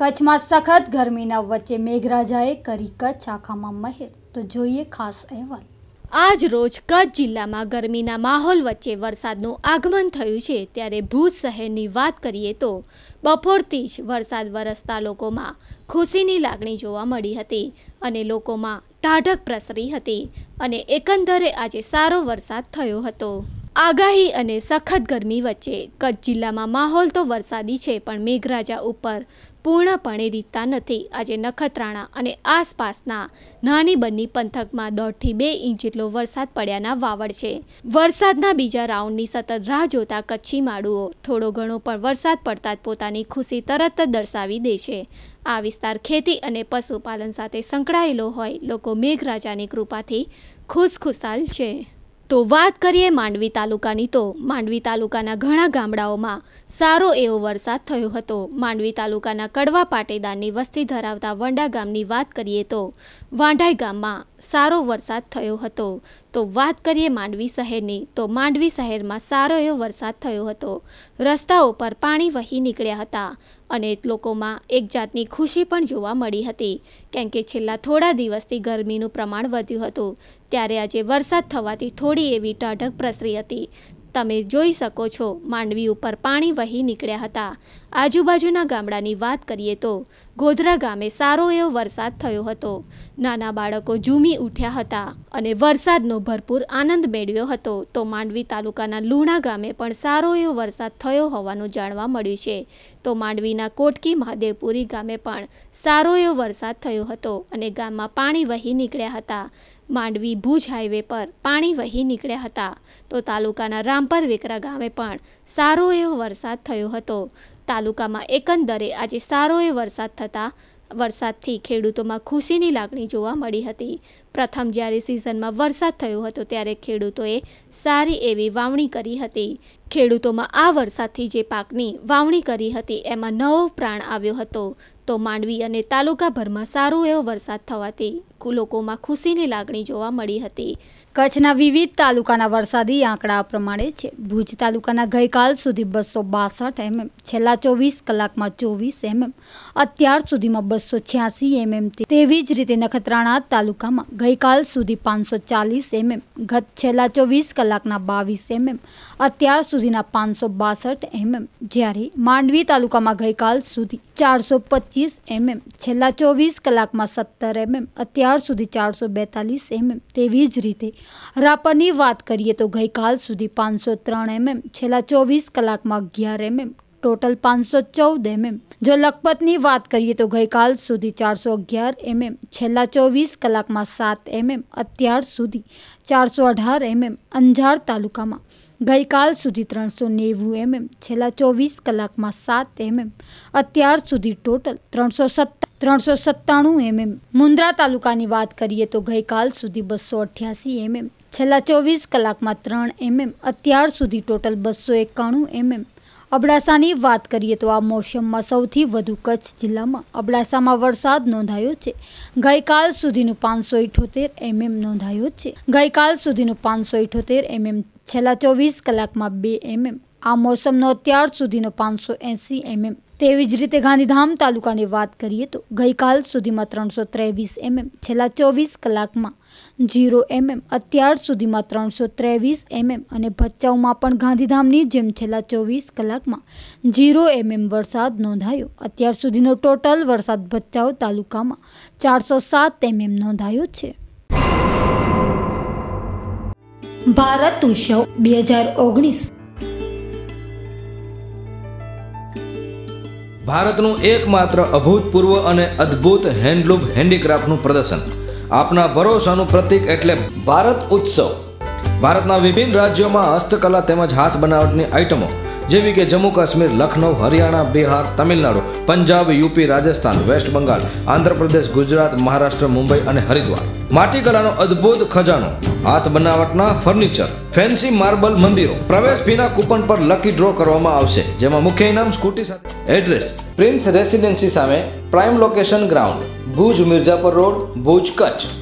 કચ્છમાં સખત ગરમીના વચ્ચે મેઘરાજાએ કરી કચ્છ આખામાં મહેર તો જોઈએ ખાસ અહેવાલ આજ રોજ કચ્છ જિલ્લામાં ગરમીના માહોલ વચ્ચે વરસાદનું આગમન થયું છે ત્યારે ભુજ શહેરની વાત કરીએ તો બપોરથી જ વરસાદ વરસતા લોકોમાં ખુશીની લાગણી જોવા મળી હતી અને લોકોમાં ટાઢક પ્રસરી હતી અને એકંદરે આજે સારો વરસાદ થયો હતો આગાહી અને સખત ગરમી વચ્ચે કચ્છ જિલ્લામાં માહોલ તો વરસાદી છે પણ મેઘરાજા ઉપર પૂર્ણપણે રીતતા નથી આજે નખત્રાણા અને આસપાસના નાની બન્ની પંથકમાં દોઢથી બે ઇંચ જેટલો વરસાદ પડ્યાના વાવડ છે વરસાદના બીજા રાઉન્ડની સતત રાહ જોતા કચ્છી માડુઓ થોડો ઘણો પણ વરસાદ પડતા જ પોતાની ખુશી તરત જ દર્શાવી દે છે આ વિસ્તાર ખેતી અને પશુપાલન સાથે સંકળાયેલો હોય લોકો મેઘરાજાની કૃપાથી ખુશખુશાલ છે તો વાત કરીએ માંડવી તાલુકાની તો માંડવી તાલુકાના ઘણા ગામડાઓમાં સારો એવો વરસાદ થયો હતો માંડવી તાલુકાના કડવા પાટેદારની વસ્તી ધરાવતા વંડા ગામની વાત કરીએ તો વાંઢાઈ ગામમાં સારો વરસાદ થયો હતો તો વાત કરીએ માંડવી શહેરની તો માંડવી શહેરમાં સારો એવો વરસાદ થયો હતો રસ્તાઓ પર પાણી વહી નીકળ્યા હતા અને લોકોમાં એક જાતની ખુશી પણ જોવા મળી હતી કેમ કે છેલ્લા થોડા દિવસથી ગરમીનું પ્રમાણ વધ્યું હતું ત્યારે આજે વરસાદ થવાથી થોડી એવી ટાઢક પ્રસરી હતી તમે જોઈ શકો છો માંડવી ઉપર પાણી વહી નીકળ્યા હતા આજુબાજુના ગામડાની વાત કરીએ તો ગોધરા ગામે સારો એવો વરસાદ થયો હતો નાના બાળકો ઝૂમી ઉઠ્યા હતા અને વરસાદનો ભરપૂર આનંદ મેળવ્યો હતો તો માંડવી તાલુકાના લુણા ગામે પણ સારો એવો વરસાદ થયો હોવાનું જાણવા મળ્યું છે તો માંડવીના કોટકી મહાદેવપુરી ગામે પણ સારો એવો વરસાદ થયો હતો અને ગામમાં પાણી વહી નીકળ્યા હતા માંડવી ભુજ હાઈવે પર પાણી વહી નીકળ્યા હતા તો તાલુકાના રામપર વેકરા ગામે પણ સારો એવો વરસાદ થયો હતો તાલુકામાં એકંદરે આજે સારો એવો વરસાદ થતાં વરસાદથી ખેડૂતોમાં ખુશીની લાગણી જોવા મળી હતી પ્રથમ જ્યારે સિઝનમાં વરસાદ થયો હતો ત્યારે ખેડૂતોએ સારી એવી વાવણી કરી હતી ખેડૂતોમાં આ વરસાદથી જે પાકની વાવણી કરી હતી એમાં નવો પ્રાણ આવ્યો હતો તો માંડવી અને તાલુકાભરમાં સારો એવો વરસાદ થવાથી લોકોમાં ખુશીની લાગણી જોવા મળી હતી કચ્છના વિવિધ તાલુકાના વરસાદી આંકડા પ્રમાણે છે ભુજ તાલુકાના ગઈકાલ સુધી બસો બાસઠ એમએમ છેલ્લા ચોવીસ કલાકમાં ચોવીસ એમએમ અત્યાર સુધીમાં બસો છ્યાસી એમએમ તેવી જ રીતે નખત્રાણા તાલુકામાં ગઈકાલ સુધી પાંચસો ચાલીસ એમએમ ગત છેલ્લા ચોવીસ કલાકના બાવીસ એમએમ અત્યાર સુધીના પાંચસો બાસઠ એમએમ જ્યારે માંડવી તાલુકામાં ગઈકાલ સુધી ચારસો પચીસ એમએમ છેલ્લા ચોવીસ કલાકમાં સત્તર એમએમ અત્યાર ચાર સુધી ચારસો બેતાલીસ એમએમ તેવી જ રીતે રાપરની વાત કરીએ તો ગઈકાલ સુધી પાંચસો ત્રણ એમએમ છેલ્લા ચોવીસ કલાકમાં અગિયાર એમએમ ટોટલ પાંચસો ચૌદ એમએમ જો લખપતની વાત કરીએ તો ગઈકાલ સુધી ચારસો અગિયાર એમએમ છેલ્લા ચોવીસ કલાકમાં સાત એમએમ અત્યાર સુધી ચારસો અઢાર એમએમ અંજાર તાલુકામાં ગઈકાલ સુધી ત્રણસો નેવું એમએમ છેલ્લા ચોવીસ કલાકમાં સાત એમએમ અત્યાર સુધી ટોટલ ત્રણસો સત્તા ત્રણસો સત્તાણું એમએમ મુન્દ્રા તાલુકાની વાત કરીએ તો ગઈકાલ સુધી બસો અઠ્યાસી એમએમ છેલ્લા ચોવીસ કલાકમાં ત્રણ એમએમ અત્યાર સુધી ટોટલ બસો એકાણું એમએમ અબડાસાની વાત કરીએ તો આ મોસમમાં સૌથી વધુ કચ્છ જિલ્લામાં અબડાસામાં વરસાદ નોંધાયો છે ગઈકાલ સુધીનું પાંચસો ઇઠોતેર એમએમ નોંધાયો છે ગઈકાલ સુધીનું પાંચસો ઇઠોતેર એમએમ છેલ્લા ચોવીસ કલાકમાં બે એમએમ આ મોસમનો અત્યાર સુધીનો પાંચસો એંસી એમએમ તેવી જ રીતે ગાંધીધામ તાલુકાની વાત કરીએ તો ગઈકાલ સુધીમાં ત્રણસો ત્રેવીસ એમએમ છેલ્લા ચોવીસ કલાકમાં જીરો એમએમ અત્યાર સુધીમાં ત્રણસો ત્રેવીસ એમએમ અને ભચાઉમાં પણ ગાંધીધામની જેમ છેલ્લા ચોવીસ કલાકમાં જીરો એમએમ વરસાદ નોંધાયો અત્યાર સુધીનો ટોટલ વરસાદ ભચાઉ તાલુકામાં ચારસો સાત એમએમ નોંધાયો છે ભારત ઉત્સવ બે હજાર ઓગણીસ ભારતનું એકમાત્ર અભૂતપૂર્વ અને અદ્ભુત હેન્ડલૂમ હેન્ડીક્રાફ્ટનું પ્રદર્શન આપના ભરોસાનું પ્રતીક એટલે ભારત ઉત્સવ ભારતના વિભિન્ન રાજ્યોમાં હસ્તકલા તેમજ હાથ બનાવટની આઇટમો જેવી કે જમ્મુ કાશ્મીર લખનૌ હરિયાણા બિહાર તમિલનાડુ પંજાબ યુપી રાજસ્થાન વેસ્ટ બંગાળ આંધ્રપ્રદેશ ગુજરાત મહારાષ્ટ્ર મુંબઈ અને હરિદ્વાર માટીકલાનો અદ્ભુત ખજાનો હાથ બનાવટના ફર્નિચર ફેન્સી માર્બલ મંદિરો પ્રવેશ ફીના કૂપન પર લકી ડ્રો કરવામાં આવશે જેમાં મુખ્ય ઇનામ સ્કૂટી સાથે એડ્રેસ પ્રિન્સ રેસિડેન્સી સામે prime location ground Bhuj Mirzapar road Bhuj Kutch